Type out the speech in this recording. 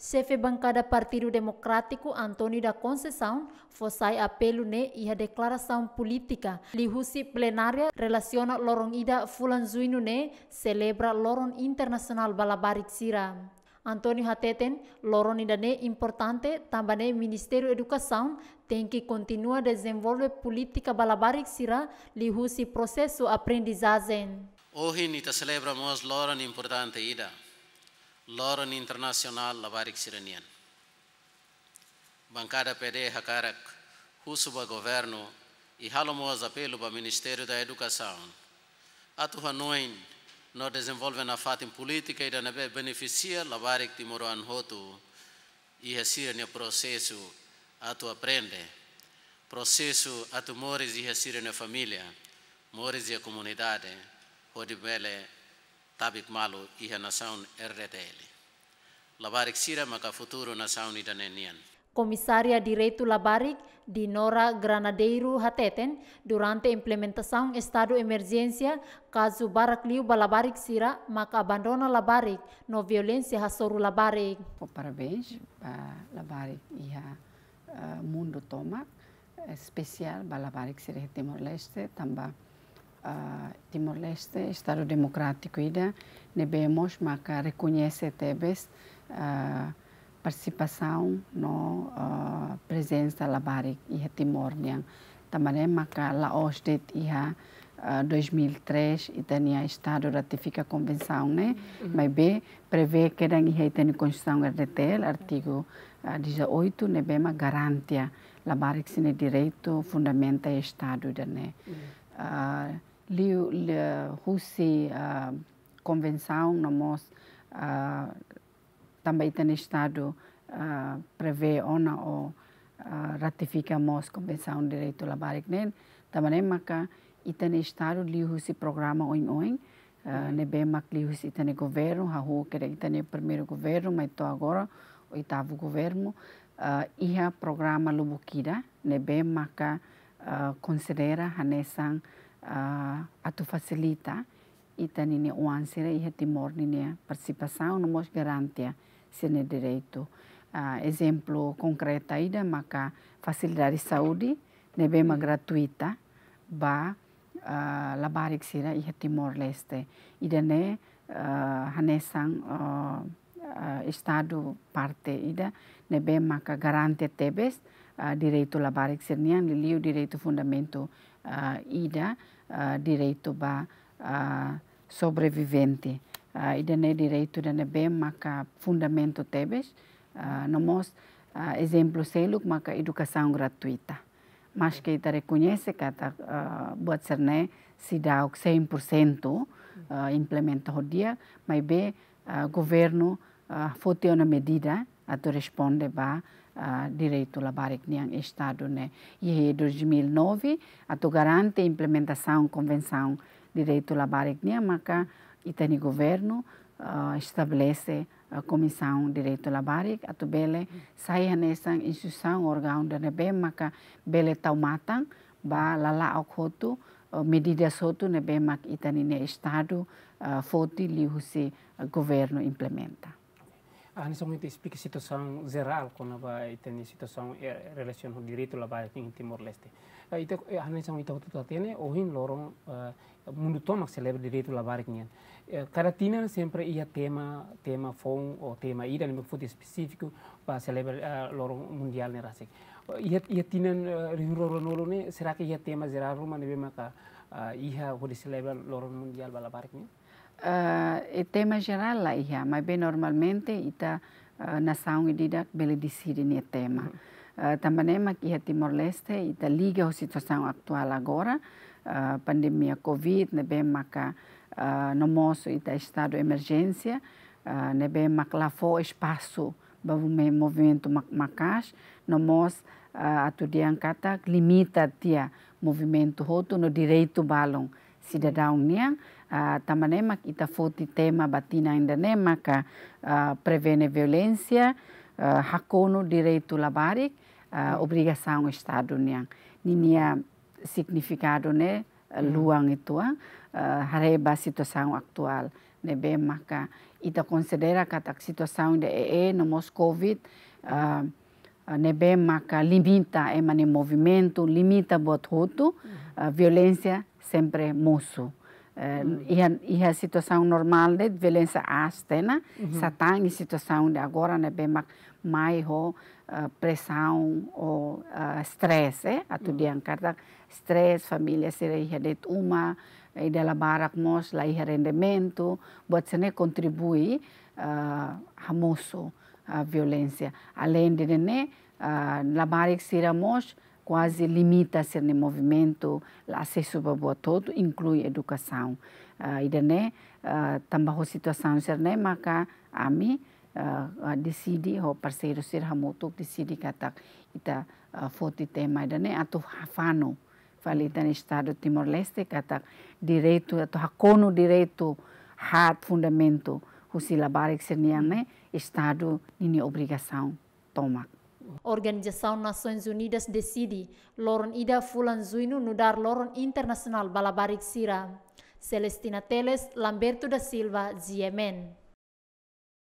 Chefe bancada Partido Democrático Antônio da Conceição foi apelo ne e declaração política. Lihusi plenária relaciona loron ida fulanzuino ne celebra loron internacional balabarit sira. Antônio Hateten, loron ida ne importante tambane Ministério Educação tem que continuar a desenvolver política balabarit sira lihusi processo aprendizagem. Hoje nita celebramos lorong importante ida. Loron Internacional Labarik Sirenian. Bancada PD Hakarak, Husuba Governo e Halomoz apelo para Ministério da Educação. Atuha noin, não desenvolve na fata em política e da beneficia Labarik Timoruan Hotu e Ressirene processo atu aprende. Processo atu mores e Ressirene família, mores e a comunidade, Rodibele tabik malu iha nasaun erreteli. Labarik sira maka futuro nasaun idanenian. Komisaria direito Labarik Dinora Granadeiro Hateten durante implementação estado emergência caso Baracliu Balabarik Sira maka abandona Labarik no violência hasoru Labarik. Parabéns para Labarik e uh, mundo tomak eh, especial Balabarik Sira Timor-Leste tambah. Timor-Leste, Estado Democrático ida, nebemos maka reconhece tebes participação no a presença labarik iha Timor niang. Tamane maka Laos det iha uh, 2003 itania Estado ratifica a convenção, né? Uhum. Mas prevê que a iha Constituição RDT, artigo uh, 18, nebema garantia barik sine direito fundamenta Estado, né? Uhum. Uh, Liu Rússia, a convenção, nós uh, também tem estado uh, prevê ou não ratificamos a convenção de direito laboral né também maka e tem estado liu se programa oin oin uhum. nebe mak liu se tem governo ha ho que tem primeiro governo mas to agora oitavo governo uh, iha programa lubukida nebe maka uh, considera hanesang uh, fasilita ita nini uansira iha timor nini persipasau no mos garantia ya sene direito. Uh, ah, exemplo konkreta ida maka facilidade saúde ma hmm. gratuita ba uh, ah, labarik sira iha timor leste ida ne uh, hanesang uh, uh, estado parte ida nebe maka garantia ya tebes uh, direito labarik sirnian liliu direito fundamento Ah, ida ah, direito ba ah, sobrevivente. ida ne direito da bem maka fundamento tebes, nomos exemplo seluk maka educação gratuita. Mas que ita reconhece que ita buat serne se dá 100% implementa o dia, mas bem governo uh, uma medida a tu responde ba uh, direito laboral do Estado. Né? E em 2009, a garante a implementação da Convenção Direito Laboral Niamaka e o governo uh, estabelece a Comissão Direito Laboral, a Tubele saia nessa instituição, órgão da Nebemaka, Bele Taumatan, Ba Lala Okhotu, medida soto Nebemak Itanine Estado, uh, Foti Lihusi, governo implementa. Ani som inte explica situação geral quando vai ter situação em relação ao direito laboral em Timor Leste. Ite ani som ite hotu tatene ohin lorong mundo toma celebra direito laboral em eh, Cada tina sempre ia tema tema fom ou tema ida nem foi específico para celebrar eh, lorong mundial ne rasik. Ia ia eh, tina rihuroro nolone será que ia tema geral rumane bemaka iha hodi celebra lorong mundial balabarik ne? uh, tema geral lá ia, mas bem normalmente ita uh, ah, nação e dida bele decide ne é tema. Uhum. Uh, ah, também mas que Timor Leste ita liga a situação atual agora, uh, pandemia Covid, né bem maca uh, no moço ita estado de emergência, uh, né bem maca lá espaço para o movimento macas, no moço uh, atudian kata limita tia movimento roto no direito balão. sida daunnya uh, ah, tamanema kita foti tema batina inda nema ka uh, ah, prevene violência uh, ah, hakono direito labarik uh, obrigação estado niang ninia significado ne hmm. luang itu uh, hareba situação aktual ne bema ka ita considera katak situação de ee e, nomos covid uh, nebe maka limita emane movimento limita buat hutu uh, sempre moço. Uhum. Eh, e, a, situação normal de violência ástena, uhum. só está em situação de agora, né, bem mais uh, pressão ou uh, stress, eh? eh Atudian uhum. stress, família se de uma, e dela barak mos lá rendimento, buat sene né, contribui uh, a moço a violência. Além de né, uh, la barra que mos, quase limita-se no movimento, acesso para todo, inclui educação. Uh, e daí, uh, também a situação, né, maka a mim, uh, decidi, o parceiro ser hamutuk, decidi katak, ita uh, foti tema, daí, atu hafano, falei, no estado Timor-Leste, que katak, direito, atu hakono direito, hat fundamento, o silabarik ser né, estado, nini obrigação, tomar Organização Nações Unidas decidi loron ida fulan zuinu nudar dar loron internacional balabarik sira. Celestina Teles, Lamberto da Silva, Ziemen.